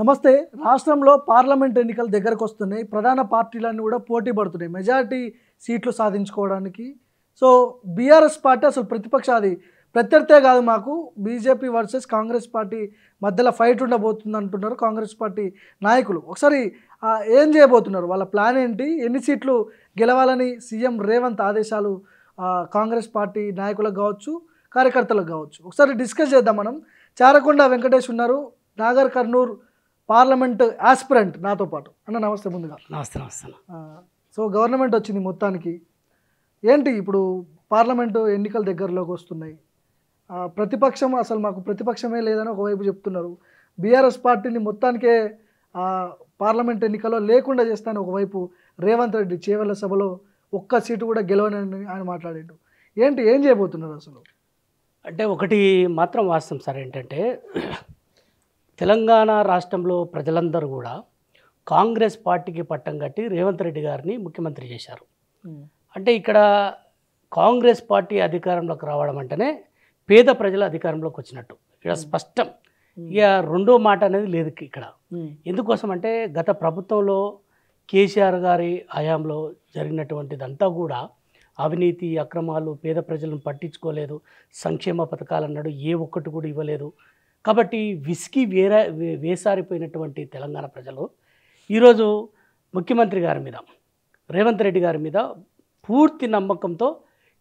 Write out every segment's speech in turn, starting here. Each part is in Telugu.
నమస్తే రాష్ట్రంలో పార్లమెంట్ ఎన్నికలు దగ్గరకు వస్తున్నాయి ప్రధాన పార్టీలన్నీ కూడా పోటీ పడుతున్నాయి మెజారిటీ సీట్లు సాధించుకోవడానికి సో బీఆర్ఎస్ పార్టీ అసలు ప్రతిపక్ష అది ప్రత్యర్థే కాదు మాకు బీజేపీ వర్సెస్ కాంగ్రెస్ పార్టీ మధ్యలో ఫైట్ ఉండబోతుంది అంటున్నారు కాంగ్రెస్ పార్టీ నాయకులు ఒకసారి ఏం చేయబోతున్నారు వాళ్ళ ప్లాన్ ఏంటి ఎన్ని సీట్లు గెలవాలని సీఎం రేవంత్ ఆదేశాలు కాంగ్రెస్ పార్టీ నాయకులకు కావచ్చు కార్యకర్తలకు కావచ్చు ఒకసారి డిస్కస్ చేద్దాం మనం చారకొండ వెంకటేష్ ఉన్నారు నాగర్ కర్నూలు పార్లమెంట్ ఆస్పిరెంట్ నాతో పాటు అన్న నమస్తే ముందుగా నమస్తే నమస్తే సో గవర్నమెంట్ వచ్చింది మొత్తానికి ఏంటి ఇప్పుడు పార్లమెంటు ఎన్నికల దగ్గరలోకి వస్తున్నాయి ప్రతిపక్షం అసలు మాకు ప్రతిపక్షమే లేదని ఒకవైపు చెప్తున్నారు బీఆర్ఎస్ పార్టీని మొత్తానికే పార్లమెంట్ ఎన్నికల్లో లేకుండా చేస్తానని ఒకవైపు రేవంత్ రెడ్డి చేవల సభలో ఒక్క సీటు కూడా గెలవనని ఆయన మాట్లాడాడు ఏంటి ఏం చేయబోతున్నారు అసలు అంటే ఒకటి మాత్రం వాస్తవం సార్ ఏంటంటే తెలంగాణ రాష్ట్రంలో ప్రజలందరూ కూడా కాంగ్రెస్ పార్టీకి పట్టం కట్టి రేవంత్ రెడ్డి గారిని ముఖ్యమంత్రి చేశారు అంటే ఇక్కడ కాంగ్రెస్ పార్టీ అధికారంలోకి రావడం అంటేనే పేద ప్రజల అధికారంలోకి వచ్చినట్టు ఇక్కడ స్పష్టం ఇక రెండో మాట అనేది లేదు ఇక్కడ ఎందుకోసం అంటే గత ప్రభుత్వంలో కేసీఆర్ గారి హయాంలో జరిగినటువంటిదంతా కూడా అవినీతి అక్రమాలు పేద ప్రజలను పట్టించుకోలేదు సంక్షేమ పథకాలు అన్నాడు ఏ ఒక్కటి కూడా ఇవ్వలేదు కాబట్టి విసికి వేరే వేసారిపోయినటువంటి తెలంగాణ ప్రజలు ఈరోజు ముఖ్యమంత్రి గారి మీద రేవంత్ రెడ్డి గారి మీద పూర్తి నమ్మకంతో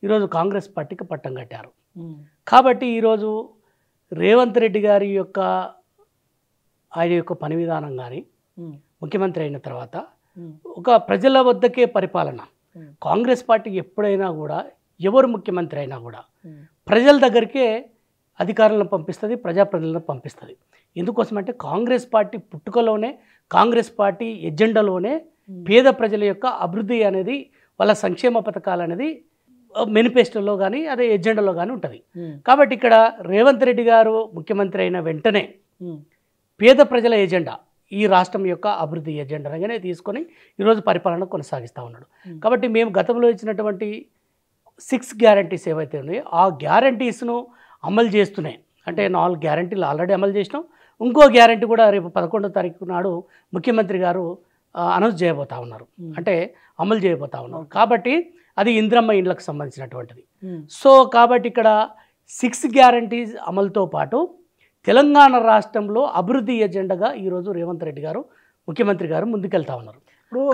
ఈరోజు కాంగ్రెస్ పార్టీకి పట్టం కట్టారు కాబట్టి ఈరోజు రేవంత్ రెడ్డి గారి యొక్క ఆయన యొక్క పని విధానం కానీ ముఖ్యమంత్రి అయిన తర్వాత ఒక ప్రజల వద్దకే పరిపాలన కాంగ్రెస్ పార్టీ ఎప్పుడైనా కూడా ఎవరు ముఖ్యమంత్రి అయినా కూడా ప్రజల దగ్గరికే అధికారులను పంపిస్తుంది ప్రజాప్రతినిధులను పంపిస్తుంది ఎందుకోసమంటే కాంగ్రెస్ పార్టీ పుట్టుకలోనే కాంగ్రెస్ పార్టీ ఎజెండాలోనే పేద ప్రజల యొక్క అభివృద్ధి అనేది వాళ్ళ సంక్షేమ పథకాలు అనేది మేనిఫెస్టోలో కానీ అదే ఎజెండాలో కానీ ఉంటుంది కాబట్టి ఇక్కడ రేవంత్ రెడ్డి గారు ముఖ్యమంత్రి అయిన వెంటనే పేద ప్రజల ఎజెండా ఈ రాష్ట్రం యొక్క అభివృద్ధి ఎజెండా ఎజెండాగానే తీసుకొని ఈరోజు పరిపాలన కొనసాగిస్తూ ఉన్నాడు కాబట్టి మేము గతంలో ఇచ్చినటువంటి సిక్స్ గ్యారంటీస్ ఏవైతే ఉన్నాయో ఆ గ్యారంటీస్ను అమలు చేస్తున్నాయి అంటే నాలుగు గ్యారంటీలు ఆల్రెడీ అమలు చేసినాం ఇంకో గ్యారంటీ కూడా రేపు పదకొండో తారీఖు నాడు ముఖ్యమంత్రి గారు అనౌన్స్ చేయబోతా ఉన్నారు అంటే అమలు చేయబోతా ఉన్నారు కాబట్టి అది ఇంద్రమ్మ ఇండ్లకు సంబంధించినటువంటిది సో కాబట్టి ఇక్కడ సిక్స్ గ్యారంటీస్ అమలుతో పాటు తెలంగాణ రాష్ట్రంలో అభివృద్ధి ఎజెండాగా ఈరోజు రేవంత్ రెడ్డి గారు ముఖ్యమంత్రి గారు ముందుకెళ్తా ఉన్నారు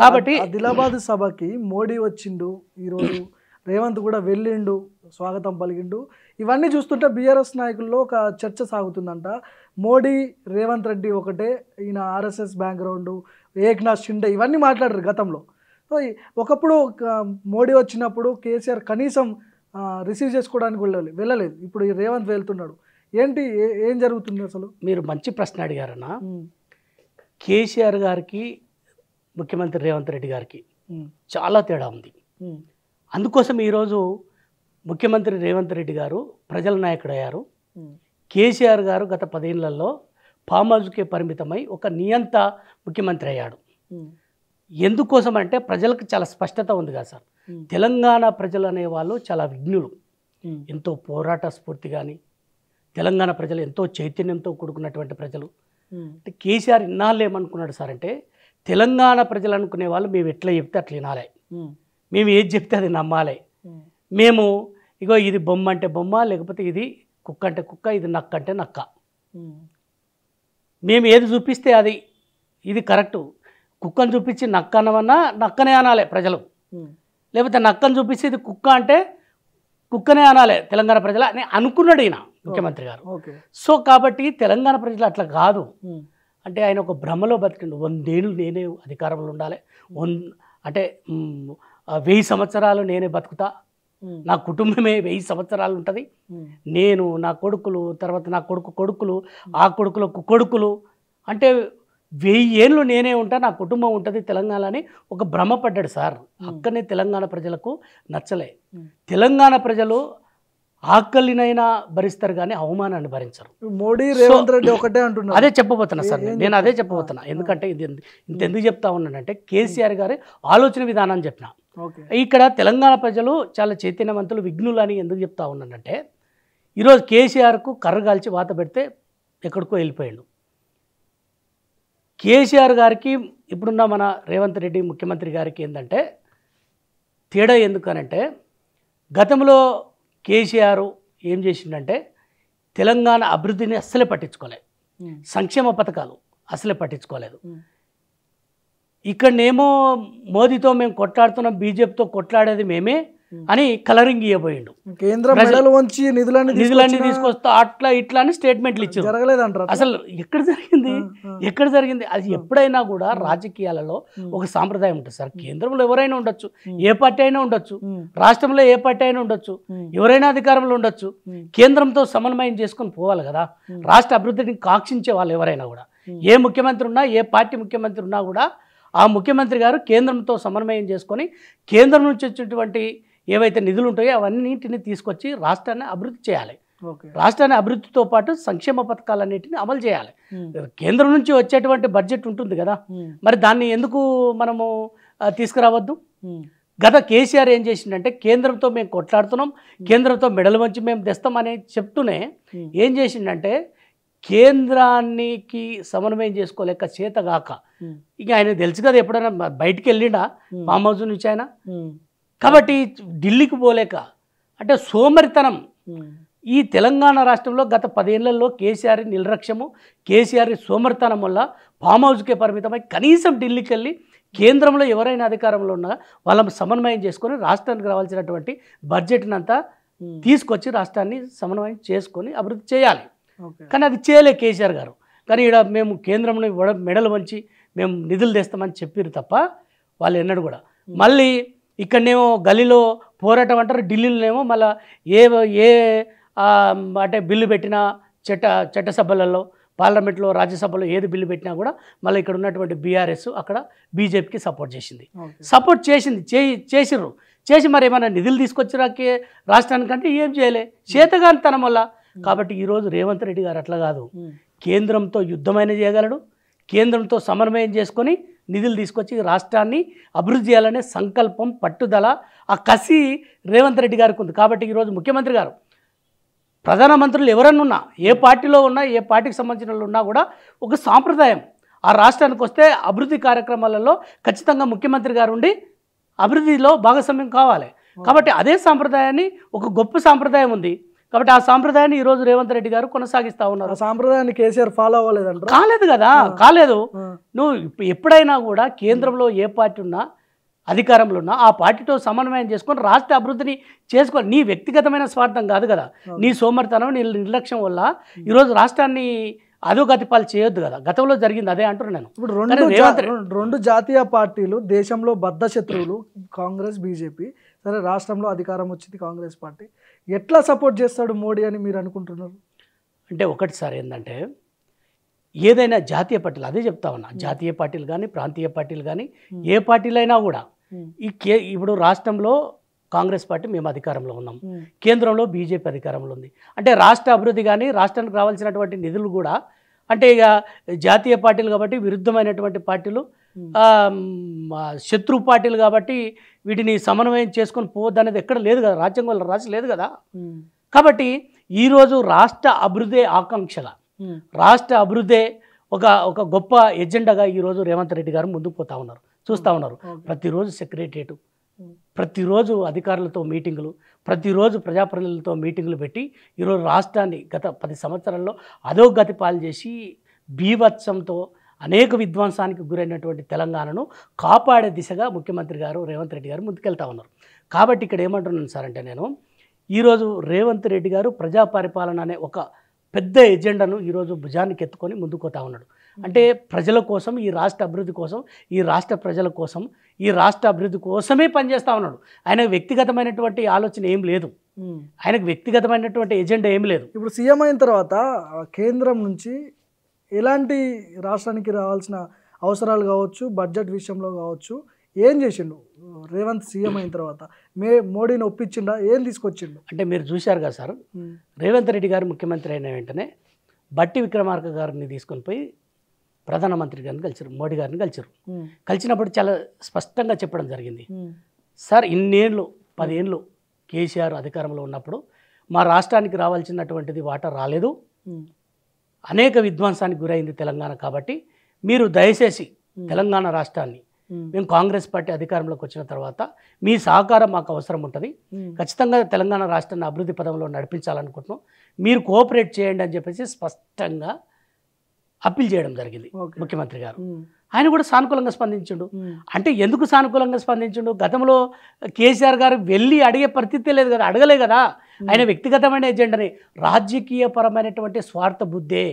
కాబట్టి ఆదిలాబాద్ సభకి మోడీ వచ్చిండు ఈరోజు రేవంత్ కూడా వెళ్ళిండు స్వాగతం పలికిండు ఇవన్నీ చూస్తుంటే బీఆర్ఎస్ నాయకుల్లో ఒక చర్చ సాగుతుందంట మోడీ రేవంత్ రెడ్డి ఒకటే ఈయన ఆర్ఎస్ఎస్ బ్యాక్గ్రౌండ్ ఏక్నాథ్ షిండే ఇవన్నీ మాట్లాడరు గతంలో సో ఒకప్పుడు మోడీ వచ్చినప్పుడు కేసీఆర్ కనీసం రిసీవ్ చేసుకోవడానికి వెళ్ళాలి వెళ్ళలేదు ఇప్పుడు రేవంత్ వెళ్తున్నాడు ఏంటి ఏం జరుగుతుంది అసలు మీరు మంచి ప్రశ్న అడిగారన్నా కేసీఆర్ గారికి ముఖ్యమంత్రి రేవంత్ రెడ్డి గారికి చాలా తేడా ఉంది అందుకోసం ఈరోజు ముఖ్యమంత్రి రేవంత్ రెడ్డి గారు ప్రజల నాయకుడు అయ్యారు కేసీఆర్ గారు గత పదేళ్లలో ఫామ్ హౌస్కే పరిమితమై ఒక నియంత ముఖ్యమంత్రి అయ్యాడు ఎందుకోసం అంటే ప్రజలకు చాలా స్పష్టత ఉంది కదా సార్ తెలంగాణ ప్రజలు అనేవాళ్ళు చాలా విఘ్నులు ఎంతో పోరాట స్ఫూర్తి కానీ తెలంగాణ ప్రజలు ఎంతో చైతన్యంతో కూడుకున్నటువంటి ప్రజలు అంటే కేసీఆర్ ఇన్నాళ్ళు ఏమనుకున్నాడు సార్ అంటే తెలంగాణ ప్రజలు అనుకునే వాళ్ళు మేము ఎట్లా చెప్తే అట్లా వినాలి మేము ఏది చెప్తే అది నమ్మాలి మేము ఇగో ఇది బొమ్మ అంటే బొమ్మ లేకపోతే ఇది కుక్క అంటే కుక్క ఇది నక్క అంటే నక్క మేము ఏది చూపిస్తే అది ఇది కరెక్టు కుక్కను చూపించి నక్క అనమన్నా నక్కనే అనాలి ప్రజలు లేకపోతే నక్కను చూపిస్తే ఇది కుక్క అంటే కుక్కనే అనాలి తెలంగాణ ప్రజలు అని అనుకున్నాడు ఈయన ముఖ్యమంత్రి గారు సో కాబట్టి తెలంగాణ ప్రజలు అట్లా కాదు అంటే ఆయన ఒక భ్రమలో బతికిండు వందేళ్ళు నేనే అధికారంలో ఉండాలి వన్ అంటే వెయ్యి సంవత్సరాలు నేనే బతుకుతా నా కుటుంబమే వెయ్యి సంవత్సరాలు ఉంటుంది నేను నా కొడుకులు తర్వాత నా కొడుకు కొడుకులు ఆ కొడుకులకు కొడుకులు అంటే వెయ్యి ఏళ్ళు నేనే ఉంటా నా కుటుంబం ఉంటుంది తెలంగాణ అని ఒక భ్రమ పడ్డాడు సార్ అక్కడనే తెలంగాణ ప్రజలకు నచ్చలే తెలంగాణ ప్రజలు ఆకలినైనా భరిస్తారు కానీ అవమానాన్ని భరించరు మోడీ రేవంత్ రెడ్డి ఒకటే అంటున్నారు అదే చెప్పబోతున్నా సార్ నేను అదే చెప్పబోతున్నా ఎందుకంటే ఇది ఇంతెందుకు చెప్తా ఉన్నానంటే కేసీఆర్ గారి ఆలోచన విధానం చెప్పినా ఇక్కడ తెలంగాణ ప్రజలు చాలా చైతన్యవంతులు విఘ్నులు అని ఎందుకు చెప్తా ఉన్నానంటే ఈరోజు కేసీఆర్కు కర్ర కాల్చి వాత పెడితే ఎక్కడికో వెళ్ళిపోయాడు కేసీఆర్ గారికి ఇప్పుడున్న మన రేవంత్ రెడ్డి ముఖ్యమంత్రి గారికి ఏంటంటే తేడా ఎందుకనంటే గతంలో కేసీఆర్ ఏం చేసిండంటే తెలంగాణ అభివృద్ధిని అస్సలే పట్టించుకోలేదు సంక్షేమ పథకాలు అసలే పట్టించుకోలేదు ఇక్కడనేమో మోదీతో మేము కొట్లాడుతున్నాం బీజేపీతో కొట్లాడేది మేమే hmm. అని కలరింగ్ ఇవ్వబోయిండు కేంద్ర నిధులన్నీ నిధులన్నీ తీసుకొస్తా అట్లా ఇట్లా అని స్టేట్మెంట్లు ఇచ్చారు అసలు ఎక్కడ జరిగింది hmm, hmm. ఎక్కడ జరిగింది అది ఎప్పుడైనా కూడా రాజకీయాలలో ఒక సాంప్రదాయం ఉంటుంది సార్ కేంద్రంలో ఎవరైనా ఉండొచ్చు ఏ పార్టీ అయినా ఉండొచ్చు రాష్ట్రంలో ఏ పార్టీ అయినా ఉండొచ్చు ఎవరైనా అధికారంలో ఉండొచ్చు కేంద్రంతో సమన్వయం చేసుకొని పోవాలి కదా రాష్ట్ర అభివృద్ధిని కాక్షించే వాళ్ళు ఎవరైనా కూడా ఏ ముఖ్యమంత్రి ఉన్నా ఏ పార్టీ ముఖ్యమంత్రి ఉన్నా కూడా ఆ ముఖ్యమంత్రి గారు కేంద్రంతో సమన్వయం చేసుకొని కేంద్రం నుంచి వచ్చేటువంటి ఏవైతే నిధులు ఉంటాయో అవన్నింటినీ తీసుకొచ్చి రాష్ట్రాన్ని అభివృద్ధి చేయాలి రాష్ట్రాన్ని అభివృద్ధితో పాటు సంక్షేమ పథకాలన్నింటినీ అమలు చేయాలి కేంద్రం నుంచి వచ్చేటువంటి బడ్జెట్ ఉంటుంది కదా మరి దాన్ని ఎందుకు మనము తీసుకురావద్దు గత కేసీఆర్ ఏం చేసిండంటే కేంద్రంతో మేము కొట్లాడుతున్నాం కేంద్రంతో మెడల వంచి మేము తెస్తామని చెప్తూనే ఏం చేసిండంటే కేంద్రానికి సమన్వయం చేసుకోలేక చేతగాక ఇక ఆయన తెలుసు కదా ఎప్పుడైనా బయటికి వెళ్ళిండా మామూజు నుంచి ఆయన కాబట్టి ఢిల్లీకి పోలేక అంటే సోమరితనం ఈ తెలంగాణ రాష్ట్రంలో గత పదేళ్లలో కేసీఆర్ నిర్లక్ష్యము కేసీఆర్ సోమరితనం వల్ల ఫామ్ హౌస్కే పరిమితమై కనీసం ఢిల్లీకి వెళ్ళి కేంద్రంలో ఎవరైనా అధికారంలో ఉన్నా వాళ్ళని సమన్వయం చేసుకొని రాష్ట్రానికి రావాల్సినటువంటి బడ్జెట్నంతా తీసుకొచ్చి రాష్ట్రాన్ని సమన్వయం చేసుకొని అభివృద్ధి చేయాలి కానీ అది చేయలే కేసీఆర్ గారు కానీ ఇక్కడ మేము కేంద్రంలో మెడలు వంచి మేము నిధులు తెస్తామని చెప్పారు తప్ప వాళ్ళు ఎన్నడు కూడా మళ్ళీ ఇక్కడనేమో గలీలో పోరాటం అంటారు ఢిల్లీలోనేమో మళ్ళీ ఏ ఏ అంటే బిల్లు పెట్టినా చట్ట చట్టసభలలో పార్లమెంట్లో రాజ్యసభలో ఏది బిల్లు పెట్టినా కూడా మళ్ళీ ఇక్కడ ఉన్నటువంటి బీఆర్ఎస్ అక్కడ బీజేపీకి సపోర్ట్ చేసింది సపోర్ట్ చేసింది చేయి చేసిర్రు చేసి మరి ఏమైనా నిధులు తీసుకొచ్చిరా రాష్ట్రానికంటే ఏం చేయలే చేతగాని తన వల్ల కాబట్టి ఈరోజు రేవంత్ రెడ్డి గారు అట్లా కాదు కేంద్రంతో యుద్ధమైన చేయగలడు కేంద్రంతో సమన్వయం చేసుకొని నిధులు తీసుకొచ్చి రాష్ట్రాన్ని అభివృద్ధి చేయాలనే సంకల్పం పట్టుదల ఆ కసి రేవంత్ రెడ్డి గారికి ఉంది కాబట్టి ఈరోజు ముఖ్యమంత్రి గారు ప్రధానమంత్రులు ఎవరన్నా ఏ పార్టీలో ఉన్నా ఏ పార్టీకి సంబంధించిన ఉన్నా కూడా ఒక సాంప్రదాయం ఆ రాష్ట్రానికి వస్తే అభివృద్ధి కార్యక్రమాలలో ఖచ్చితంగా ముఖ్యమంత్రి గారు ఉండి అభివృద్ధిలో భాగస్వామ్యం కావాలి కాబట్టి అదే సాంప్రదాయాన్ని ఒక గొప్ప సాంప్రదాయం ఉంది కాబట్టి ఆ సాంప్రదాయాన్ని ఈ రోజు రేవంత్ రెడ్డి గారు కొనసాగిస్తా ఉన్నారు ఆ సాంప్రదాయాన్ని కేసీఆర్ ఫాలో అవ్వలేదంట కాలేదు కదా కాలేదు నువ్వు ఎప్పుడైనా కూడా కేంద్రంలో ఏ పార్టీ ఉన్నా అధికారంలో ఉన్న ఆ పార్టీతో సమన్వయం చేసుకొని రాష్ట్ర అభివృద్ధిని చేసుకోవాలి నీ వ్యక్తిగతమైన స్వార్థం కాదు కదా నీ సోమర్థనం నీ నిర్లక్ష్యం వల్ల ఈరోజు రాష్ట్రాన్ని అదో పాలు చేయొద్దు కదా గతంలో జరిగింది అదే అంటున్నాను నేను ఇప్పుడు రెండు రెండు జాతీయ పార్టీలు దేశంలో బద్ద శత్రువులు కాంగ్రెస్ బీజేపీ సరే రాష్ట్రంలో అధికారం వచ్చింది కాంగ్రెస్ పార్టీ ఎట్లా సపోర్ట్ చేస్తాడు మోడీ అని మీరు అనుకుంటున్నారు అంటే ఒకటి సార్ ఏంటంటే ఏదైనా జాతీయ పార్టీలు అదే చెప్తా ఉన్నా జాతీయ పార్టీలు కానీ ప్రాంతీయ పార్టీలు కానీ ఏ పార్టీలైనా కూడా ఈ కే ఇప్పుడు రాష్ట్రంలో కాంగ్రెస్ పార్టీ మేము అధికారంలో ఉన్నాం కేంద్రంలో బీజేపీ అధికారంలో ఉంది అంటే రాష్ట్ర అభివృద్ధి కానీ రాష్ట్రానికి రావాల్సినటువంటి నిధులు కూడా అంటే ఇక జాతీయ పార్టీలు కాబట్టి విరుద్ధమైనటువంటి పార్టీలు శత్రు పార్టీలు కాబట్టి వీటిని సమన్వయం చేసుకొని పోవద్దనేది ఎక్కడ లేదు కదా రాజ్యాంగంలో రాసి లేదు కదా కాబట్టి ఈరోజు రాష్ట్ర అభివృద్ధి ఆకాంక్షల రాష్ట్ర అభివృద్ధి ఒక ఒక గొప్ప ఎజెండాగా ఈరోజు రేవంత్ రెడ్డి గారు ముందుకు పోతా ఉన్నారు చూస్తూ ఉన్నారు ప్రతిరోజు సెక్రటరియేటు ప్రతిరోజు అధికారులతో మీటింగులు ప్రతిరోజు ప్రజాప్రతినిధులతో మీటింగులు పెట్టి ఈరోజు రాష్ట్రాన్ని గత పది సంవత్సరాల్లో అదో గతి చేసి బీభత్సంతో అనేక విధ్వంసానికి గురైనటువంటి తెలంగాణను కాపాడే దిశగా ముఖ్యమంత్రి గారు రేవంత్ రెడ్డి గారు ముందుకెళ్తా ఉన్నారు కాబట్టి ఇక్కడ ఏమంటున్నాను సార్ అంటే నేను ఈరోజు రేవంత్ రెడ్డి గారు ప్రజా పరిపాలన అనే ఒక పెద్ద ఎజెండాను ఈరోజు భుజానికి ఎత్తుకొని ముందుకుతా ఉన్నాడు అంటే ప్రజల కోసం ఈ రాష్ట్ర అభివృద్ధి కోసం ఈ రాష్ట్ర ప్రజల కోసం ఈ రాష్ట్ర అభివృద్ధి కోసమే పనిచేస్తా ఉన్నాడు ఆయన వ్యక్తిగతమైనటువంటి ఆలోచన ఏం లేదు ఆయనకు వ్యక్తిగతమైనటువంటి ఎజెండా ఏం లేదు ఇప్పుడు సీఎం అయిన తర్వాత కేంద్రం నుంచి ఎలాంటి రాష్ట్రానికి రావాల్సిన అవసరాలు కావచ్చు బడ్జెట్ విషయంలో కావచ్చు ఏం చేసిండు రేవంత్ సీఎం అయిన తర్వాత మే మోడీని ఒప్పించిండా ఏం తీసుకొచ్చిండు అంటే మీరు చూశారు కదా సార్ రేవంత్ రెడ్డి గారు ముఖ్యమంత్రి అయిన వెంటనే బట్టి విక్రమార్క గారిని తీసుకొని పోయి ప్రధానమంత్రి గారిని కలిసారు మోడీ గారిని కలిసారు కలిసినప్పుడు చాలా స్పష్టంగా చెప్పడం జరిగింది సార్ ఇన్నేళ్ళు పదేళ్ళు కేసీఆర్ అధికారంలో ఉన్నప్పుడు మా రాష్ట్రానికి రావాల్సినటువంటిది వాటా రాలేదు అనేక విధ్వంసానికి గురైంది తెలంగాణ కాబట్టి మీరు దయచేసి తెలంగాణ రాష్ట్రాన్ని మేము కాంగ్రెస్ పార్టీ అధికారంలోకి వచ్చిన తర్వాత మీ సహకారం మాకు అవసరం ఉంటుంది ఖచ్చితంగా తెలంగాణ రాష్ట్రాన్ని అభివృద్ధి పదంలో నడిపించాలనుకుంటున్నాం మీరు కోఆపరేట్ చేయండి అని చెప్పేసి స్పష్టంగా అప్పీల్ చేయడం జరిగింది ముఖ్యమంత్రి గారు ఆయన కూడా సానుకూలంగా స్పందించండు అంటే ఎందుకు సానుకూలంగా స్పందించండు గతంలో కేసీఆర్ గారు వెళ్ళి అడిగే పరిస్థితి లేదు కదా అడగలే కదా ఆయన వ్యక్తిగతమైన ఎజెండని రాజకీయపరమైనటువంటి స్వార్థ బుద్ధే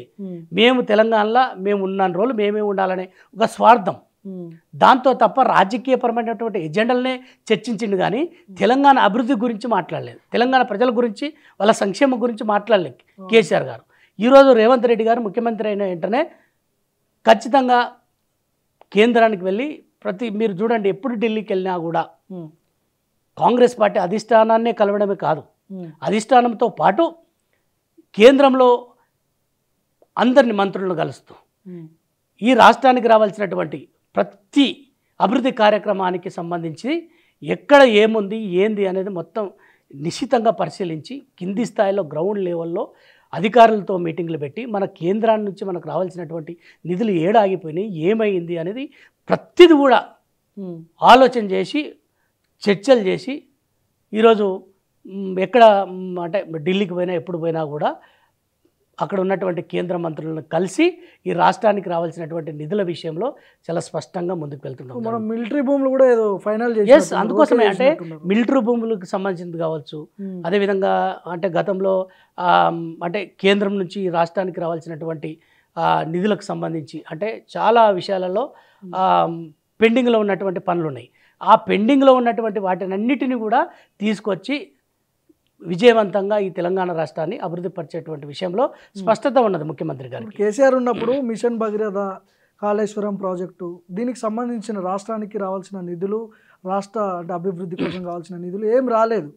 మేము తెలంగాణలో మేము ఉన్న రోజులు మేమే ఉండాలనే ఒక స్వార్థం దాంతో తప్ప రాజకీయపరమైనటువంటి ఎజెండలనే చర్చించిండు కానీ తెలంగాణ అభివృద్ధి గురించి మాట్లాడలేదు తెలంగాణ ప్రజల గురించి వాళ్ళ సంక్షేమం గురించి మాట్లాడలేదు కేసీఆర్ గారు ఈరోజు రేవంత్ రెడ్డి గారు ముఖ్యమంత్రి అయిన వెంటనే ఖచ్చితంగా కేంద్రానికి వెళ్ళి ప్రతి మీరు చూడండి ఎప్పుడు ఢిల్లీకి వెళ్ళినా కూడా కాంగ్రెస్ పార్టీ అధిష్టానాన్నే కలవడమే కాదు అధిష్టానంతో పాటు కేంద్రంలో అందరిని మంత్రులను కలుస్తూ ఈ రాష్ట్రానికి రావాల్సినటువంటి ప్రతి అభివృద్ధి కార్యక్రమానికి సంబంధించి ఎక్కడ ఏముంది ఏంది అనేది మొత్తం నిశ్చితంగా పరిశీలించి కింది స్థాయిలో గ్రౌండ్ లెవెల్లో అధికారులతో మీటింగ్లు పెట్టి మన కేంద్రాన్ని నుంచి మనకు రావాల్సినటువంటి నిధులు ఏడాగిపోయినాయి ఏమైంది అనేది ప్రతిది కూడా ఆలోచన చేసి చర్చలు చేసి ఈరోజు ఎక్కడ అంటే ఢిల్లీకి పోయినా ఎప్పుడు పోయినా కూడా అక్కడ ఉన్నటువంటి కేంద్ర మంత్రులను కలిసి ఈ రాష్ట్రానికి రావాల్సినటువంటి నిధుల విషయంలో చాలా స్పష్టంగా ముందుకు వెళ్తున్నాం మనం మిలిటరీ భూములు కూడా ఏదో ఫైనల్ ఎస్ అందుకోసమే అంటే మిలిటరీ భూములకు సంబంధించింది కావచ్చు hmm. అదేవిధంగా అంటే గతంలో అంటే కేంద్రం నుంచి రాష్ట్రానికి రావాల్సినటువంటి నిధులకు సంబంధించి అంటే చాలా విషయాలలో hmm. పెండింగ్లో ఉన్నటువంటి పనులు ఉన్నాయి ఆ పెండింగ్లో ఉన్నటువంటి వాటినన్నిటిని కూడా తీసుకొచ్చి విజయవంతంగా ఈ తెలంగాణ రాష్ట్రాన్ని అభివృద్ధి పరిచేటువంటి విషయంలో స్పష్టత ఉన్నది ముఖ్యమంత్రి గారు కేసీఆర్ ఉన్నప్పుడు మిషన్ భగీరథ కాళేశ్వరం ప్రాజెక్టు దీనికి సంబంధించిన రాష్ట్రానికి రావాల్సిన నిధులు రాష్ట్ర అంటే అభివృద్ధి కోసం కావాల్సిన నిధులు ఏం రాలేదు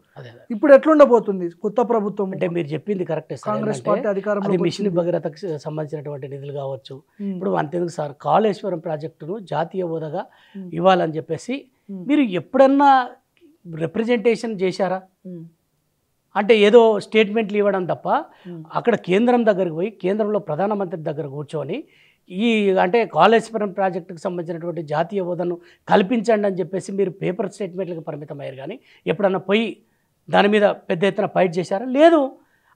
ఇప్పుడు ఎట్లుండబోతుంది కొత్త ప్రభుత్వం అంటే మీరు చెప్పింది కరెక్ట్ కాంగ్రెస్ పార్టీ అధికారం మిషన్ భగీరథకు సంబంధించినటువంటి నిధులు కావచ్చు ఇప్పుడు అంతేందుకు సార్ కాళేశ్వరం ప్రాజెక్టును జాతీయ హోదాగా ఇవ్వాలని చెప్పేసి మీరు ఎప్పుడన్నా రిప్రజెంటేషన్ చేశారా అంటే ఏదో స్టేట్మెంట్లు ఇవ్వడం తప్ప అక్కడ కేంద్రం దగ్గరకు పోయి కేంద్రంలో ప్రధానమంత్రి దగ్గర కూర్చొని ఈ అంటే కాళేశ్వరం ప్రాజెక్టుకు సంబంధించినటువంటి జాతీయ హోదాను కల్పించండి అని చెప్పేసి మీరు పేపర్ స్టేట్మెంట్లకు పరిమితమయ్యారు కానీ ఎప్పుడన్నా పోయి దాని మీద పెద్ద ఎత్తున ఫైట్ చేశారా లేదు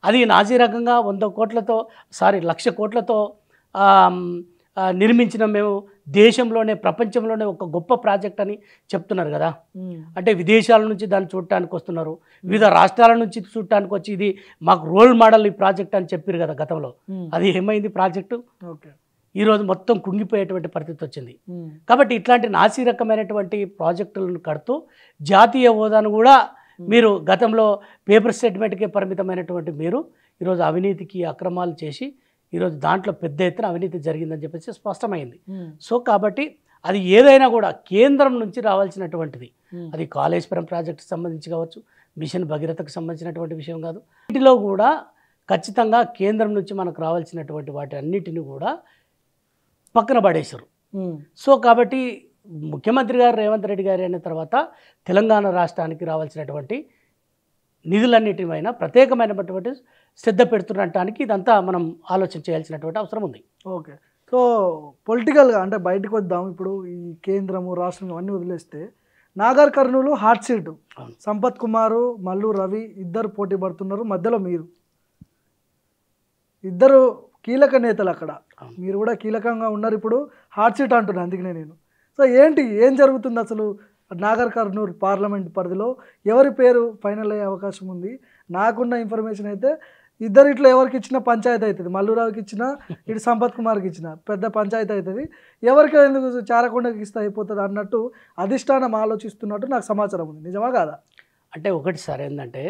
అది నాజీ రకంగా వంద కోట్లతో సారీ లక్ష కోట్లతో నిర్మించిన మేము దేశంలోనే ప్రపంచంలోనే ఒక గొప్ప ప్రాజెక్ట్ అని చెప్తున్నారు కదా అంటే విదేశాల నుంచి దాన్ని చూడటానికి వస్తున్నారు వివిధ రాష్ట్రాల నుంచి చూడటానికి వచ్చి ఇది మాకు రోల్ మోడల్ ఈ ప్రాజెక్ట్ అని చెప్పారు కదా గతంలో అది ఏమైంది ప్రాజెక్టు ఈరోజు మొత్తం కుంగిపోయేటువంటి పరిస్థితి వచ్చింది కాబట్టి ఇట్లాంటి నాసి రకమైనటువంటి ప్రాజెక్టులను కడుతూ జాతీయ హోదాను కూడా మీరు గతంలో పేపర్ స్టేట్మెంట్కే పరిమితమైనటువంటి మీరు ఈరోజు అవినీతికి అక్రమాలు చేసి ఈరోజు దాంట్లో పెద్ద ఎత్తున అవినీతి జరిగిందని చెప్పేసి స్పష్టమైంది సో కాబట్టి అది ఏదైనా కూడా కేంద్రం నుంచి రావాల్సినటువంటిది అది కాళేశ్వరం ప్రాజెక్టు సంబంధించి కావచ్చు మిషన్ భగీరథకు సంబంధించినటువంటి విషయం కాదు వీటిలో కూడా ఖచ్చితంగా కేంద్రం నుంచి మనకు రావాల్సినటువంటి వాటి అన్నిటిని కూడా పక్కన పడేశారు సో కాబట్టి ముఖ్యమంత్రి గారు రేవంత్ రెడ్డి గారు అయిన తర్వాత తెలంగాణ రాష్ట్రానికి రావాల్సినటువంటి నిధులన్నిటిపైన ప్రత్యేకమైనటువంటి శ్రద్ధ పెడుతున్నటానికి ఇదంతా మనం ఆలోచన చేయాల్సినటువంటి అవసరం ఉంది ఓకే సో పొలిటికల్గా అంటే బయటకు వద్దాం ఇప్పుడు ఈ కేంద్రము రాష్ట్రం అన్నీ వదిలేస్తే నాగర్ కర్నూలు హాట్ సీటు సంపత్ కుమారు మల్లు రవి ఇద్దరు పోటీ పడుతున్నారు మధ్యలో మీరు ఇద్దరు కీలక నేతలు అక్కడ మీరు కూడా కీలకంగా ఉన్నారు ఇప్పుడు హాట్ సీట్ అంటున్నాను అందుకనే నేను సో ఏంటి ఏం జరుగుతుంది అసలు నాగర్ కర్నూర్ పార్లమెంట్ పరిధిలో ఎవరి పేరు ఫైనల్ అయ్యే అవకాశం ఉంది నాకున్న ఇన్ఫర్మేషన్ అయితే ఇద్దరు ఇట్లా ఎవరికి ఇచ్చిన పంచాయతీ అవుతుంది మల్లురావుకి ఇచ్చిన ఇటు సంపత్ కుమార్కి ఇచ్చిన పెద్ద పంచాయతీ అవుతుంది ఎవరికి ఎందుకు చారకుండకి ఇస్తే అయిపోతుంది అన్నట్టు అధిష్టానం ఆలోచిస్తున్నట్టు నాకు సమాచారం ఉంది నిజమా కాదా అంటే ఒకటి సార్ ఏంటంటే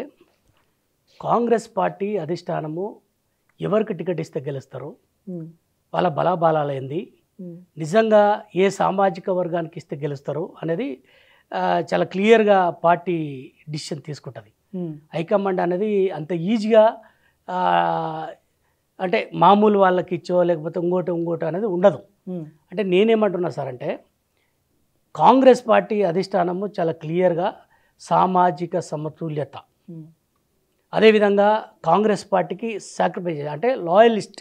కాంగ్రెస్ పార్టీ అధిష్టానము ఎవరికి టికెట్ ఇస్తే గెలుస్తారు వాళ్ళ బలాబలాలైంది నిజంగా ఏ సామాజిక వర్గానికి ఇస్తే గెలుస్తారు అనేది చాలా క్లియర్గా పార్టీ డిసిషన్ తీసుకుంటుంది హైకమాండ్ అనేది అంత ఈజీగా అంటే మామూలు వాళ్ళకి ఇచ్చో లేకపోతే ఇంకోటి ఇంకోటి అనేది ఉండదు అంటే నేనేమంటున్నా సార్ అంటే కాంగ్రెస్ పార్టీ అధిష్టానము చాలా క్లియర్గా సామాజిక సమతుల్యత అదేవిధంగా కాంగ్రెస్ పార్టీకి సాక్రిఫైస్ అంటే లాయలిస్ట్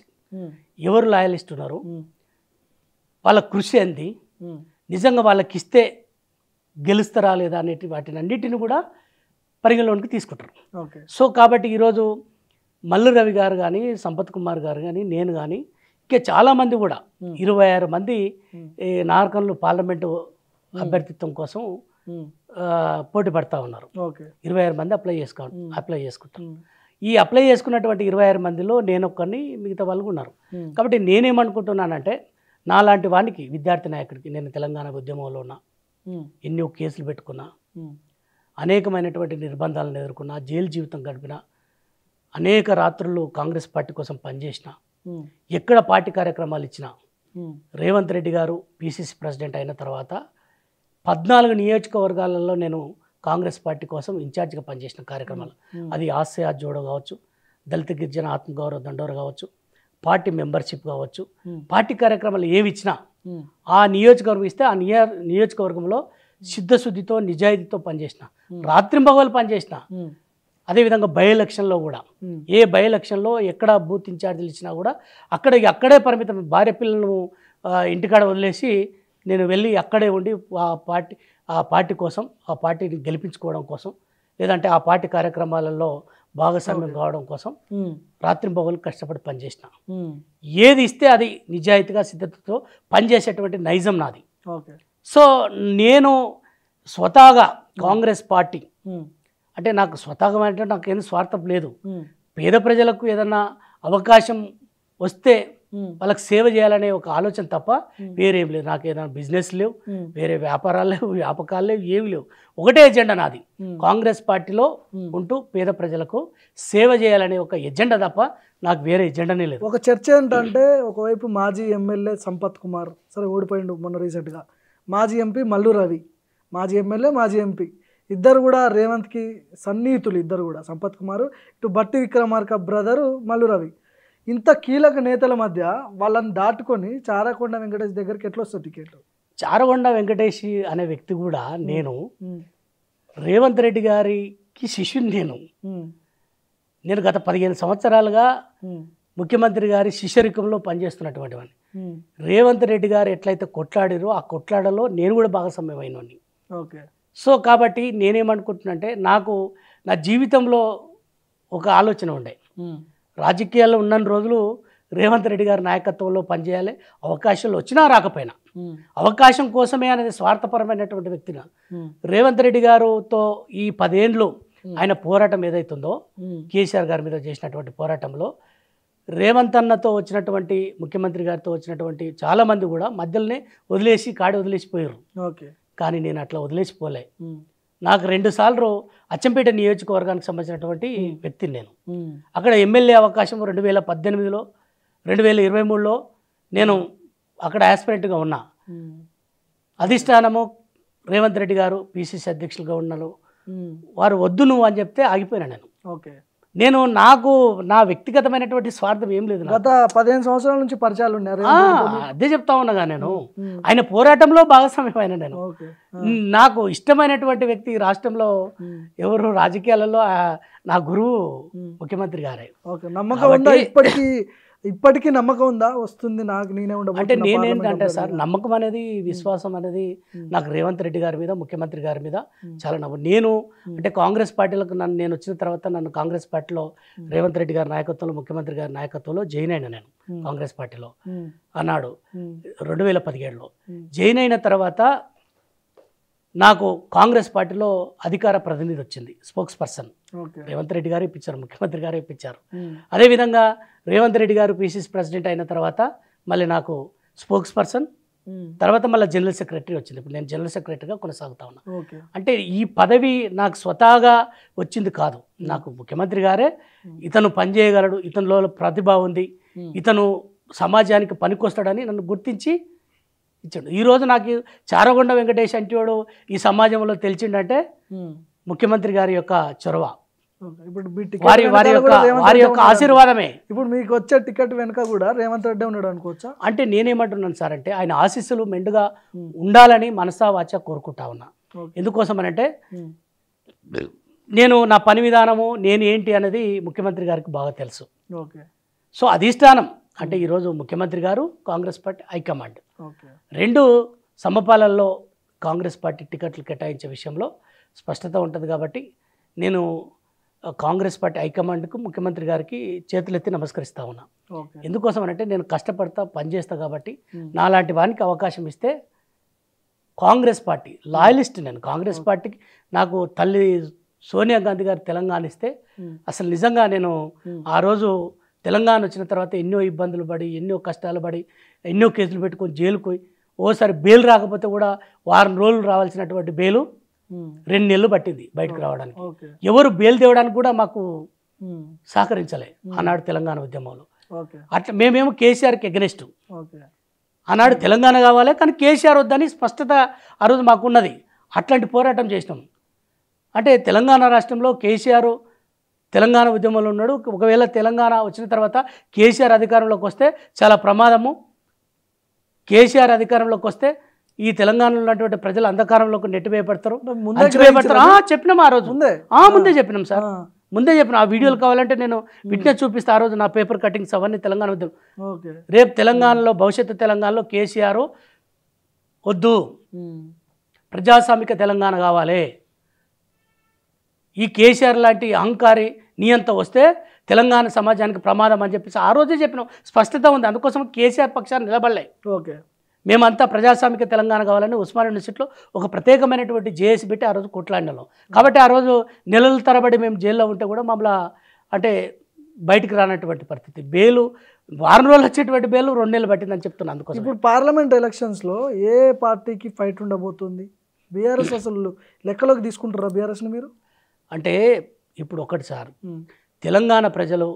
ఎవరు లాయలిస్ట్ ఉన్నారు వాళ్ళ కృషి అంది నిజంగా వాళ్ళకి ఇస్తే గెలుస్తారా లేదా అనేటి వాటిని అన్నిటిని కూడా పరిగణలోనికి తీసుకుంటారు సో కాబట్టి ఈరోజు మల్లు రవి గారు కానీ సంపత్ కుమార్ గారు కానీ నేను కానీ ఇంకా చాలామంది కూడా ఇరవై ఆరు మంది నార్కన్లు పార్లమెంటు అభ్యర్థిత్వం కోసం పోటీ పడతా ఉన్నారు ఇరవై ఆరు మంది అప్లై చేసుకో అప్లై చేసుకుంటాం ఈ అప్లై చేసుకున్నటువంటి ఇరవై ఆరు మందిలో నేను ఒక్కరిని మిగతా వాళ్ళు ఉన్నారు కాబట్టి నేనేమనుకుంటున్నానంటే నాలాంటి వానికి విద్యార్థి నాయకుడికి నేను తెలంగాణ ఉద్యమంలో ఉన్నా ఎన్నో కేసులు పెట్టుకున్నా అనేకమైనటువంటి నిర్బంధాలను ఎదుర్కొన్నా జైలు జీవితం గడిపిన అనేక రాత్రులు కాంగ్రెస్ పార్టీ కోసం పనిచేసిన ఎక్కడ పార్టీ కార్యక్రమాలు ఇచ్చినా రేవంత్ రెడ్డి గారు పిసిసి ప్రెసిడెంట్ అయిన తర్వాత పద్నాలుగు నియోజకవర్గాలలో నేను కాంగ్రెస్ పార్టీ కోసం ఇన్ఛార్జ్గా పనిచేసిన కార్యక్రమాలు అది ఆశయ జోడో కావచ్చు దళిత గిరిజన ఆత్మగౌరవ దండోర కావచ్చు పార్టీ మెంబర్షిప్ కావచ్చు పార్టీ కార్యక్రమాలు ఏవి ఇచ్చినా ఆ నియోజకవర్గం ఇస్తే ఆ నియో నియోజకవర్గంలో సిద్ధశుద్ధితో నిజాయితీతో పనిచేసిన రాత్రి మగవాళ్ళు పనిచేసిన అదేవిధంగా బై ఎలక్షన్లో కూడా ఏ బై ఎలక్షన్లో ఎక్కడ బూత్ ఇన్ఛార్జీలు ఇచ్చినా కూడా అక్కడ అక్కడే పరిమితం భార్య పిల్లలను ఇంటికాడ వదిలేసి నేను వెళ్ళి అక్కడే ఉండి ఆ పార్టీ ఆ పార్టీ కోసం ఆ పార్టీని గెలిపించుకోవడం కోసం లేదంటే ఆ పార్టీ కార్యక్రమాలలో భాగస్వామ్యం కావడం కోసం రాత్రి పగలు కష్టపడి పనిచేసిన ఏది ఇస్తే అది నిజాయితీగా సిద్ధతతో పనిచేసేటువంటి నైజం నాది సో నేను స్వతహాగా కాంగ్రెస్ పార్టీ అంటే నాకు స్వతహగా అంటే నాకేం స్వార్థం లేదు పేద ప్రజలకు ఏదన్నా అవకాశం వస్తే వాళ్ళకి సేవ చేయాలనే ఒక ఆలోచన తప్ప వేరేం లేదు ఏదైనా బిజినెస్ లేవు వేరే వ్యాపారాలు లేవు వ్యాపకాలు లేవు ఏమి లేవు ఒకటే ఎజెండా నాది కాంగ్రెస్ పార్టీలో ఉంటూ పేద ప్రజలకు సేవ చేయాలనే ఒక ఎజెండా తప్ప నాకు వేరే ఎజెండానే లేదు ఒక చర్చ ఏంటంటే ఒకవైపు మాజీ ఎమ్మెల్యే సంపత్ కుమార్ సరే ఓడిపోయిండు మొన్న రీసెంట్గా మాజీ ఎంపీ మల్లు రవి మాజీ ఎమ్మెల్యే మాజీ ఎంపీ ఇద్దరు కూడా రేవంత్కి సన్నిహితులు ఇద్దరు కూడా సంపత్ కుమార్ ఇటు బట్టి విక్రమార్క బ్రదరు మల్లు రవి ఇంత కీలక నేతల మధ్య వాళ్ళని దాటుకొని చారకొండ వెంకటేష్ దగ్గరికి ఎట్లా వస్తుంది టికెట్ చారకొండ వెంకటేష్ అనే వ్యక్తి కూడా నేను రేవంత్ రెడ్డి గారికి శిష్యుని నేను నేను గత పదిహేను సంవత్సరాలుగా ముఖ్యమంత్రి గారి శిష్యరికంలో పనిచేస్తున్నటువంటి వాడిని రేవంత్ రెడ్డి గారు ఎట్లయితే కొట్లాడారో ఆ కొట్లాడలో నేను కూడా భాగస్వామ్యమైనని ఓకే సో కాబట్టి నేనేమనుకుంటున్నా అంటే నాకు నా జీవితంలో ఒక ఆలోచన ఉండే రాజకీయాల్లో ఉన్న రోజులు రేవంత్ రెడ్డి గారి నాయకత్వంలో పనిచేయాలి అవకాశాలు వచ్చినా రాకపోయినా అవకాశం కోసమే అనేది స్వార్థపరమైనటువంటి వ్యక్తిన రేవంత్ రెడ్డి గారుతో ఈ పదేండ్లు ఆయన పోరాటం ఏదైతుందో కేసీఆర్ గారి మీద చేసినటువంటి పోరాటంలో రేవంత్ అన్నతో వచ్చినటువంటి ముఖ్యమంత్రి గారితో వచ్చినటువంటి చాలామంది కూడా మధ్యలోనే వదిలేసి కాడి వదిలేసిపోయారు కానీ నేను అట్లా వదిలేసిపోలే నాకు రెండు సార్లు అచ్చంపేట నియోజకవర్గానికి సంబంధించినటువంటి వ్యక్తిని నేను అక్కడ ఎమ్మెల్యే అవకాశం రెండు వేల పద్దెనిమిదిలో రెండు వేల ఇరవై మూడులో నేను అక్కడ యాస్పిరెంట్గా ఉన్నా అధిష్టానము రేవంత్ రెడ్డి గారు పిసిసి అధ్యక్షులుగా ఉన్నారు వారు వద్దు నువ్వు అని చెప్తే ఆగిపోయినా నేను ఓకే నేను నాకు నా వ్యక్తిగతమైనటువంటి స్వార్థం ఏం లేదు గత పదిహేను సంవత్సరాల నుంచి పరిచయాలు ఉన్నారు అదే చెప్తా ఉన్నాగా నేను ఆయన పోరాటంలో భాగస్వామ్యమైన నేను నాకు ఇష్టమైనటువంటి వ్యక్తి రాష్ట్రంలో ఎవరు రాజకీయాలలో నా గురువు ముఖ్యమంత్రి గారే నమ్మకం ఇప్పటికీ ఇప్పటికీ నమ్మకం ఉందా వస్తుంది నాకు నేనే ఉండవు అంటే నేనేంటంటే సార్ నమ్మకం అనేది విశ్వాసం అనేది నాకు రేవంత్ రెడ్డి గారి మీద ముఖ్యమంత్రి గారి మీద చాలా నమ్మకం నేను అంటే కాంగ్రెస్ పార్టీలకు నన్ను నేను వచ్చిన తర్వాత నన్ను కాంగ్రెస్ పార్టీలో రేవంత్ రెడ్డి గారి నాయకత్వంలో ముఖ్యమంత్రి గారి నాయకత్వంలో జైన్ అయినా నేను కాంగ్రెస్ పార్టీలో అన్నాడు రెండు వేల పదిహేడులో జైన్ అయిన తర్వాత నాకు కాంగ్రెస్ పార్టీలో అధికార ప్రతినిధి వచ్చింది స్పోక్స్ పర్సన్ రేవంత్ రెడ్డి గారు ఇప్పించారు ముఖ్యమంత్రి గారు ఇప్పించారు అదేవిధంగా రేవంత్ రెడ్డి గారు పీసీసీ ప్రెసిడెంట్ అయిన తర్వాత మళ్ళీ నాకు స్పోక్స్ పర్సన్ తర్వాత మళ్ళీ జనరల్ సెక్రటరీ వచ్చింది ఇప్పుడు నేను జనరల్ సెక్రటరీగా కొనసాగుతా ఉన్నా అంటే ఈ పదవి నాకు స్వతహాగా వచ్చింది కాదు నాకు ముఖ్యమంత్రి గారే ఇతను పనిచేయగలడు ఇతనిలో ప్రతిభ ఉంది ఇతను సమాజానికి పనికొస్తాడని నన్ను గుర్తించి ఇచ్చాడు ఈరోజు నాకు చారగొండ వెంకటేష్ వాడు ఈ సమాజంలో తెలిసిండంటే ముఖ్యమంత్రి గారి యొక్క చొరవ వారి యొక్క ఆశీర్వాదమే ఇప్పుడు మీకు వచ్చే టికెట్ వెనుక కూడా రేవంత్ రెడ్డి ఉన్నాడు అనుకోవచ్చా అంటే నేనేమంటున్నాను సార్ అంటే ఆయన ఆశీస్సులు మెండుగా ఉండాలని మనసా వాచ కోరుకుంటా ఉన్నా ఎందుకోసం అని అంటే నేను నా పని విధానము నేను ఏంటి అనేది ముఖ్యమంత్రి గారికి బాగా తెలుసు సో అధిష్టానం అంటే ఈరోజు ముఖ్యమంత్రి గారు కాంగ్రెస్ పార్టీ హైకమాండ్ రెండు సమపాలల్లో కాంగ్రెస్ పార్టీ టికెట్లు కేటాయించే విషయంలో స్పష్టత ఉంటుంది కాబట్టి నేను కాంగ్రెస్ పార్టీ హైకమాండ్కు ముఖ్యమంత్రి గారికి చేతులెత్తి నమస్కరిస్తా ఉన్నా ఎందుకోసం అంటే నేను కష్టపడతా పనిచేస్తా కాబట్టి నాలాంటి వానికి అవకాశం ఇస్తే కాంగ్రెస్ పార్టీ లాయలిస్ట్ నేను కాంగ్రెస్ పార్టీకి నాకు తల్లి సోనియా గాంధీ గారు తెలంగాణ ఇస్తే అసలు నిజంగా నేను ఆ రోజు తెలంగాణ వచ్చిన తర్వాత ఎన్నో ఇబ్బందులు పడి ఎన్నో కష్టాలు పడి ఎన్నో కేసులు పెట్టుకొని జైలుకు ఓసారి బెయిల్ రాకపోతే కూడా వారం రోజులు రావాల్సినటువంటి బెయిలు Hmm. రెండు నెలలు పట్టింది బయటకు hmm. రావడానికి ఎవరు బెయిల్ తేవడానికి కూడా మాకు hmm. సహకరించలే ఆనాడు తెలంగాణ ఉద్యమంలో అట్లా మేమేమో కేసీఆర్కి ఎగ్నెస్ట్ ఆనాడు తెలంగాణ కావాలి కానీ కేసీఆర్ వద్దని స్పష్టత ఆ రోజు మాకున్నది అట్లాంటి పోరాటం చేసినాం అంటే తెలంగాణ రాష్ట్రంలో కేసీఆర్ తెలంగాణ ఉద్యమంలో ఉన్నాడు ఒకవేళ తెలంగాణ వచ్చిన తర్వాత కేసీఆర్ అధికారంలోకి వస్తే చాలా ప్రమాదము కేసీఆర్ అధికారంలోకి వస్తే ఈ తెలంగాణలో ఉన్నటువంటి ప్రజలు అంధకారంలోకి నెట్టివేయబడతారు ముందే భయపడతారు చెప్పినాం ఆ రోజు ముందే ముందే చెప్పినాం సార్ ముందే చెప్పిన ఆ వీడియోలు కావాలంటే నేను విట్నెస్ చూపిస్తే ఆ రోజు నా పేపర్ కటింగ్స్ అవన్నీ తెలంగాణ వద్దు రేపు తెలంగాణలో భవిష్యత్తు తెలంగాణలో కేసీఆర్ వద్దు ప్రజాస్వామిక తెలంగాణ కావాలి ఈ కేసీఆర్ లాంటి అహంకారి నియంత వస్తే తెలంగాణ సమాజానికి ప్రమాదం అని చెప్పేసి ఆ రోజే చెప్పినాం స్పష్టత ఉంది అందుకోసం కేసీఆర్ పక్షాన్ని నిలబడలే ఓకే మేమంతా ప్రజాస్వామిక తెలంగాణ కావాలని ఉస్మాన్ యూనివర్సిటీలో ఒక ప్రత్యేకమైనటువంటి జేఏసీ e పెట్టి ఆ రోజు కొట్లాడినాం కాబట్టి ఆ రోజు నెలల తరబడి మేము జైల్లో ఉంటే కూడా మమ్మల్ని అంటే బయటికి రానటువంటి పరిస్థితి బెయిలు వారం రోజులు వచ్చేటువంటి బెయిలు రెండు నెలలు పట్టిందని చెప్తున్నాను అందుకోసం ఇప్పుడు పార్లమెంట్ ఎలక్షన్స్లో ఏ పార్టీకి ఫైట్ ఉండబోతుంది బీఆర్ఎస్ అసలు లెక్కలోకి తీసుకుంటారా బీఆర్ఎస్ని మీరు అంటే ఇప్పుడు ఒకటి సార్ తెలంగాణ ప్రజలు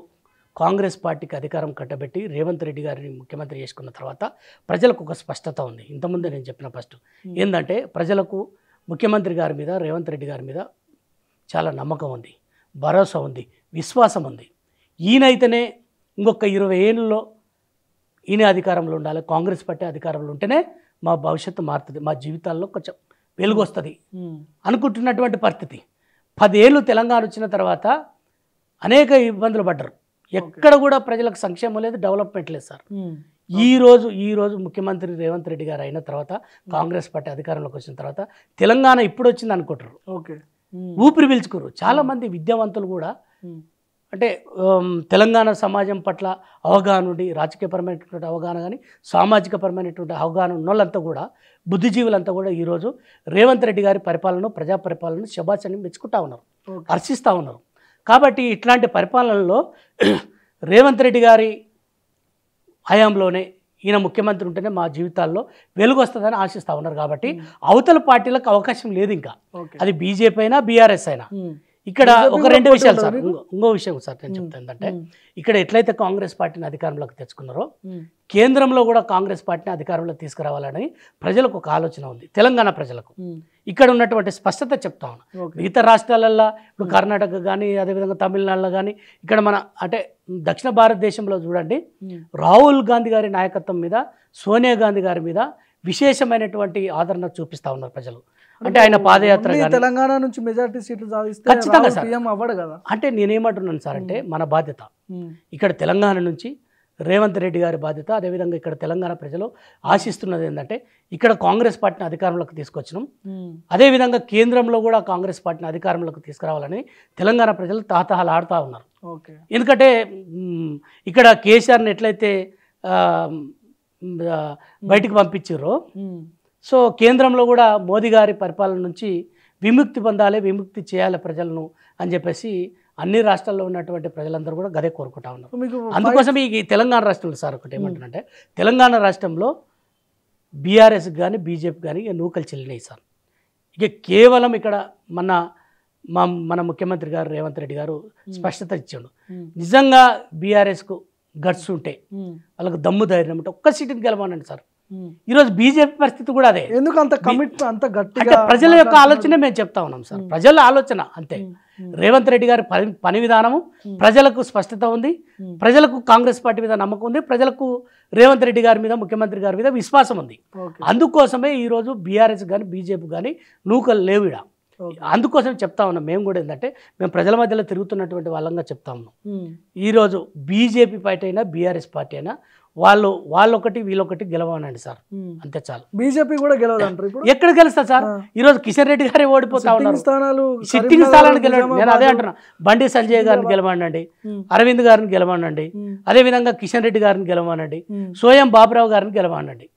కాంగ్రెస్ పార్టీకి అధికారం కట్టబెట్టి రేవంత్ రెడ్డి గారిని ముఖ్యమంత్రి చేసుకున్న తర్వాత ప్రజలకు ఒక స్పష్టత ఉంది ఇంతకుముందే నేను చెప్పిన ఫస్ట్ hmm. ఏంటంటే ప్రజలకు ముఖ్యమంత్రి గారి మీద రేవంత్ రెడ్డి గారి మీద చాలా నమ్మకం ఉంది భరోసా ఉంది విశ్వాసం ఉంది ఈయనైతేనే ఇంకొక ఇరవై ఏళ్ళలో ఈయన అధికారంలో ఉండాలి కాంగ్రెస్ పార్టీ అధికారంలో ఉంటేనే మా భవిష్యత్తు మారుతుంది మా జీవితాల్లో కొంచెం వెలుగు వస్తుంది hmm. అనుకుంటున్నటువంటి పరిస్థితి పదేళ్ళు తెలంగాణ వచ్చిన తర్వాత అనేక ఇబ్బందులు పడ్డారు ఎక్కడ కూడా ప్రజలకు సంక్షేమం లేదు డెవలప్మెంట్ లేదు సార్ hmm. ఈ రోజు ఈ రోజు ముఖ్యమంత్రి రేవంత్ రెడ్డి గారు అయిన తర్వాత hmm. కాంగ్రెస్ పార్టీ అధికారంలోకి వచ్చిన తర్వాత తెలంగాణ ఇప్పుడు వచ్చింది అనుకుంటారు ఓకే hmm. ఊపిరి పీల్చుకోరు చాలా మంది విద్యావంతులు కూడా అంటే తెలంగాణ సమాజం పట్ల అవగాహన ఉండి రాజకీయపరమైనటువంటి అవగాహన కానీ సామాజిక పరమైనటువంటి అవగాహన ఉన్నోళ్ళంతా కూడా బుద్ధిజీవులంతా కూడా ఈరోజు రేవంత్ రెడ్డి గారి పరిపాలన ప్రజా పరిపాలన శబాస్ మెచ్చుకుంటా ఉన్నారు హర్షిస్తూ ఉన్నారు కాబట్టి ఇట్లాంటి పరిపాలనలో రేవంత్ రెడ్డి గారి హయాంలోనే ఈయన ముఖ్యమంత్రి ఉంటేనే మా జీవితాల్లో వెలుగు వస్తుందని ఆశిస్తూ ఉన్నారు కాబట్టి అవతల పార్టీలకు అవకాశం లేదు ఇంకా అది బీజేపీ అయినా బీఆర్ఎస్ అయినా ఇక్కడ ఒక రెండు విషయాలు సార్ ఇంకో విషయం సార్ నేను చెప్తాను ఏంటంటే ఇక్కడ ఎట్లయితే కాంగ్రెస్ పార్టీని అధికారంలోకి తెచ్చుకున్నారో కేంద్రంలో కూడా కాంగ్రెస్ పార్టీని అధికారంలో తీసుకురావాలని ప్రజలకు ఒక ఆలోచన ఉంది తెలంగాణ ప్రజలకు ఇక్కడ ఉన్నటువంటి స్పష్టత చెప్తా ఉన్నాను మిగతా రాష్ట్రాలల్లో ఇప్పుడు కర్ణాటక కానీ అదేవిధంగా తమిళనాడులో కానీ ఇక్కడ మన అంటే దక్షిణ భారతదేశంలో చూడండి రాహుల్ గాంధీ గారి నాయకత్వం మీద సోనియా గాంధీ గారి మీద విశేషమైనటువంటి ఆదరణ చూపిస్తూ ఉన్నారు ప్రజలు అంటే ఆయన పాదయాత్ర తెలంగాణ నుంచి మెజార్టీ సీట్లు ఖచ్చితంగా సీఎం అవ్వడు కదా అంటే నేనేమంటున్నాను సార్ అంటే మన బాధ్యత ఇక్కడ తెలంగాణ నుంచి రేవంత్ రెడ్డి గారి బాధ్యత అదేవిధంగా ఇక్కడ తెలంగాణ ప్రజలు ఆశిస్తున్నది ఏంటంటే ఇక్కడ కాంగ్రెస్ పార్టీని అధికారంలోకి తీసుకొచ్చినాం అదేవిధంగా కేంద్రంలో కూడా కాంగ్రెస్ పార్టీని అధికారంలోకి తీసుకురావాలని తెలంగాణ ప్రజలు తాతహలాడుతూ ఉన్నారు ఎందుకంటే ఇక్కడ కేసీఆర్ని ఎట్లయితే బయటికి పంపించారో సో కేంద్రంలో కూడా మోదీ గారి పరిపాలన నుంచి విముక్తి పొందాలి విముక్తి చేయాలి ప్రజలను అని చెప్పేసి అన్ని రాష్ట్రాల్లో ఉన్నటువంటి ప్రజలందరూ కూడా గదే కోరుకుంటా ఉన్నారు మీకు అందుకోసం ఈ తెలంగాణ రాష్ట్రంలో సార్ ఒకటి ఏమంటారంటే తెలంగాణ రాష్ట్రంలో బీఆర్ఎస్ కానీ బీజేపీ కానీ ఇక నూకలు చెల్లినాయి సార్ ఇక కేవలం ఇక్కడ మన మా మన ముఖ్యమంత్రి గారు రేవంత్ రెడ్డి గారు స్పష్టత ఇచ్చాడు నిజంగా బీఆర్ఎస్కు గట్స్ ఉంటే వాళ్ళకు దమ్ము ధైర్యం ఉంటే ఒక్క సీటుని గెలవనండి సార్ ఈరోజు బీజేపీ పరిస్థితి కూడా అదే ఎందుకు అంత కమిట్ అంత గట్టిగా ప్రజల యొక్క ఆలోచనే మేము చెప్తా ఉన్నాం సార్ ప్రజల ఆలోచన అంతే రేవంత్ రెడ్డి గారి పని పని విధానము ప్రజలకు స్పష్టత ఉంది ప్రజలకు కాంగ్రెస్ పార్టీ మీద నమ్మకం ఉంది ప్రజలకు రేవంత్ రెడ్డి గారి మీద ముఖ్యమంత్రి గారి మీద విశ్వాసం ఉంది అందుకోసమే ఈరోజు బీఆర్ఎస్ కానీ బీజేపీ కానీ నూకలు లేవిడా అందుకోసం చెప్తా ఉన్నాం మేము కూడా ఏంటంటే మేము ప్రజల మధ్యలో తిరుగుతున్నటువంటి వాళ్ళంగా చెప్తా ఉన్నాం ఈరోజు బీజేపీ పార్టీ అయినా బీఆర్ఎస్ పార్టీ అయినా వాళ్ళు వాళ్ళొకటి వీళ్ళొకటి గెలవనండి సార్ అంతే చాలు బీజేపీ కూడా గెలవదంటారు ఇప్పుడు ఎక్కడ గెలుస్తా సార్ ఈరోజు కిషన్ రెడ్డి గారే ఓడిపోతా ఉన్నారు స్థానాలు సిట్టింగ్ స్థానాలు గెలవండి నేను అదే అంటున్నా బండి సంజయ్ గారిని గెలవనండి అరవింద్ గారిని గెలవనండి అదేవిధంగా కిషన్ రెడ్డి గారిని గెలవనండి సోయం బాబురావు గారిని గెలవనండి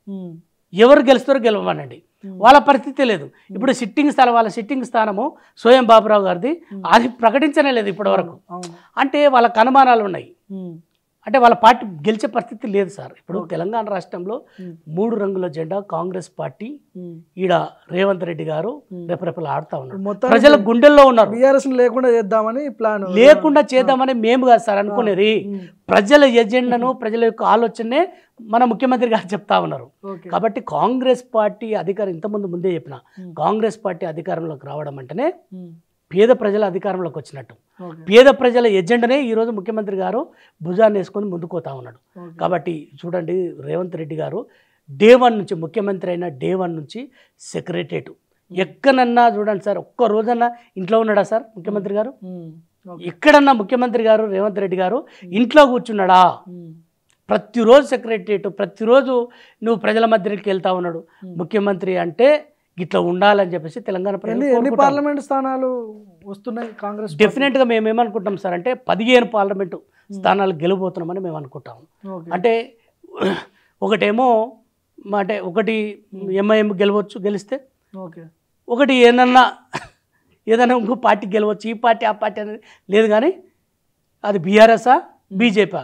ఎవరు గెలుస్తారో గెలవనండి వాళ్ళ పరిస్థితి లేదు ఇప్పుడు సిట్టింగ్ స్థలం వాళ్ళ సిట్టింగ్ స్థానము సోయం బాబురావు గారిది అది ప్రకటించనే లేదు ఇప్పటి వరకు అంటే వాళ్ళకి అనుమానాలు ఉన్నాయి అంటే వాళ్ళ పార్టీ గెలిచే పరిస్థితి లేదు సార్ ఇప్పుడు తెలంగాణ రాష్ట్రంలో మూడు రంగుల జెండా కాంగ్రెస్ పార్టీ ఈడ రేవంత్ రెడ్డి గారు రెపరెపలు ఆడుతా ఉన్నారు ప్రజల గుండెల్లో ఉన్నారు బీఆర్ఎస్ లేకుండా చేద్దామని ప్లాన్ లేకుండా చేద్దామని మేము కాదు సార్ అనుకునేది ప్రజల ఎజెండాను ప్రజల యొక్క ఆలోచనే మన ముఖ్యమంత్రి గారు చెప్తా ఉన్నారు కాబట్టి కాంగ్రెస్ పార్టీ అధికారం ఇంతకుముందు ముందే చెప్పిన కాంగ్రెస్ పార్టీ అధికారంలోకి రావడం అంటేనే పేద ప్రజల అధికారంలోకి వచ్చినట్టు పేద ప్రజల ఎజెండనే ఈరోజు ముఖ్యమంత్రి గారు భుజాన్ని వేసుకొని ముందుకోతా ఉన్నాడు కాబట్టి చూడండి రేవంత్ రెడ్డి గారు డే వన్ నుంచి ముఖ్యమంత్రి అయిన డే వన్ నుంచి సెక్రటరేటు ఎక్కడన్నా చూడండి సార్ ఒక్క రోజన్నా ఇంట్లో ఉన్నాడా సార్ ముఖ్యమంత్రి గారు ఎక్కడన్నా ముఖ్యమంత్రి గారు రేవంత్ రెడ్డి గారు ఇంట్లో కూర్చున్నాడా ప్రతిరోజు సెక్రటరేటు ప్రతిరోజు నువ్వు ప్రజల మధ్యకి వెళ్తా ఉన్నాడు ముఖ్యమంత్రి అంటే ఇట్లా ఉండాలని చెప్పేసి తెలంగాణ ఎన్ని పార్లమెంట్ స్థానాలు వస్తున్నాయి కాంగ్రెస్ డెఫినెట్గా మేము ఏమనుకుంటాం సార్ అంటే పదిహేను పార్లమెంటు స్థానాలు గెలిపోతున్నామని మేము అనుకుంటాం అంటే ఒకటేమో అంటే ఒకటి ఎంఐఎం గెలవచ్చు గెలిస్తే ఒకటి ఏదన్నా ఏదైనా ఇంకో పార్టీ గెలవచ్చు ఈ పార్టీ ఆ పార్టీ అనేది లేదు కానీ అది బీఆర్ఎస్ఆ బీజేపీ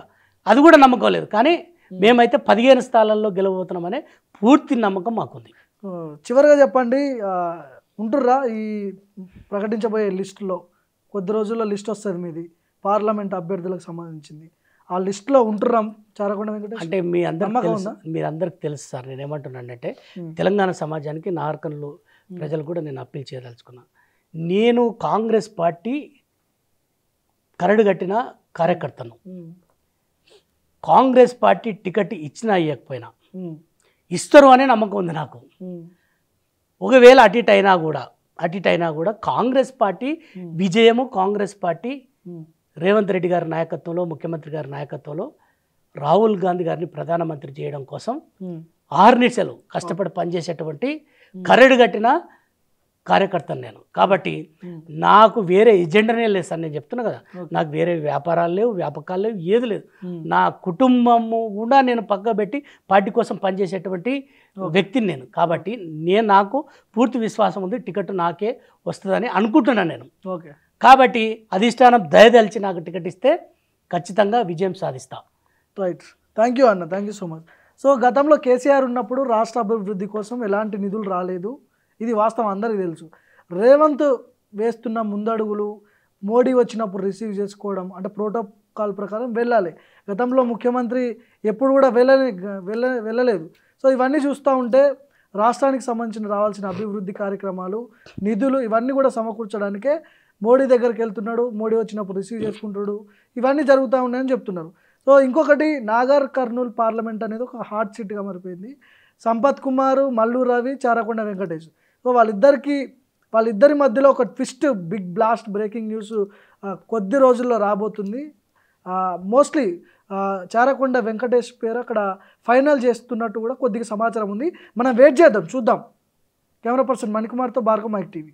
అది కూడా నమ్మకం లేదు కానీ మేమైతే పదిహేను స్థానాల్లో గెలవబోతున్నామనే పూర్తి నమ్మకం మాకుంది చివరిగా చెప్పండి ఉంటుర్రా ఈ ప్రకటించబోయే లిస్టులో కొద్ది రోజుల్లో లిస్ట్ వస్తుంది మీది పార్లమెంట్ అభ్యర్థులకు సంబంధించింది ఆ లిస్టులో ఉంటున్నాం చారకొండ వెంకట అంటే మీ అందరూ అందరికి తెలుసు సార్ నేను ఏమంటున్నానంటే తెలంగాణ సమాజానికి నార్కన్లు ప్రజలు కూడా నేను అప్పీల్ చేయదలుచుకున్నాను నేను కాంగ్రెస్ పార్టీ కరడు కట్టిన కార్యకర్తను కాంగ్రెస్ పార్టీ టికెట్ ఇచ్చినా ఇవ్వకపోయినా ఇస్తారు అనే నమ్మకం ఉంది నాకు ఒకవేళ అటిట్ అయినా కూడా అటిట్ అయినా కూడా కాంగ్రెస్ పార్టీ విజయము కాంగ్రెస్ పార్టీ రేవంత్ రెడ్డి గారి నాయకత్వంలో ముఖ్యమంత్రి గారి నాయకత్వంలో రాహుల్ గాంధీ గారిని ప్రధానమంత్రి చేయడం కోసం ఆరు నిశలు కష్టపడి పనిచేసేటువంటి కరడు కట్టిన కార్యకర్తను నేను కాబట్టి నాకు వేరే ఎజెండానే లేదు సార్ నేను చెప్తున్నా కదా నాకు వేరే వ్యాపారాలు లేవు వ్యాపకాలు లేవు ఏది లేదు నా కుటుంబము కూడా నేను పక్క పెట్టి పార్టీ కోసం పనిచేసేటువంటి వ్యక్తిని నేను కాబట్టి నేను నాకు పూర్తి విశ్వాసం ఉంది టికెట్ నాకే వస్తుందని అనుకుంటున్నాను నేను ఓకే కాబట్టి అధిష్టానం దయదలిచి నాకు టికెట్ ఇస్తే ఖచ్చితంగా విజయం సాధిస్తా రైట్ థ్యాంక్ యూ అన్న thank you so much so గతంలో కేసీఆర్ ఉన్నప్పుడు రాష్ట్ర అభివృద్ధి కోసం ఎలాంటి నిధులు రాలేదు ఇది వాస్తవం అందరికీ తెలుసు రేవంత్ వేస్తున్న ముందడుగులు మోడీ వచ్చినప్పుడు రిసీవ్ చేసుకోవడం అంటే ప్రోటోకాల్ ప్రకారం వెళ్ళాలి గతంలో ముఖ్యమంత్రి ఎప్పుడు కూడా వెళ్ళని వెళ్ళ వెళ్ళలేదు సో ఇవన్నీ చూస్తూ ఉంటే రాష్ట్రానికి సంబంధించిన రావాల్సిన అభివృద్ధి కార్యక్రమాలు నిధులు ఇవన్నీ కూడా సమకూర్చడానికే మోడీ దగ్గరికి వెళ్తున్నాడు మోడీ వచ్చినప్పుడు రిసీవ్ చేసుకుంటాడు ఇవన్నీ జరుగుతూ ఉన్నాయని చెప్తున్నారు సో ఇంకొకటి నాగర్ కర్నూల్ పార్లమెంట్ అనేది ఒక హాట్ సీట్గా మారిపోయింది సంపత్ కుమార్ మల్లూరు రవి చారకొండ వెంకటేష్ సో వాళ్ళిద్దరికీ వాళ్ళిద్దరి మధ్యలో ఒక twist big blast breaking news కొద్ది రోజుల్లో రాబోతుంది మోస్ట్లీ చారకొండ వెంకటేష్ పేరు అక్కడ ఫైనల్ చేస్తున్నట్టు కూడా కొద్దిగా సమాచారం ఉంది మనం వెయిట్ చేద్దాం చూద్దాం కెమెరా పర్సన్ మణికుమార్తో భార్గవ మైక్ టీవీ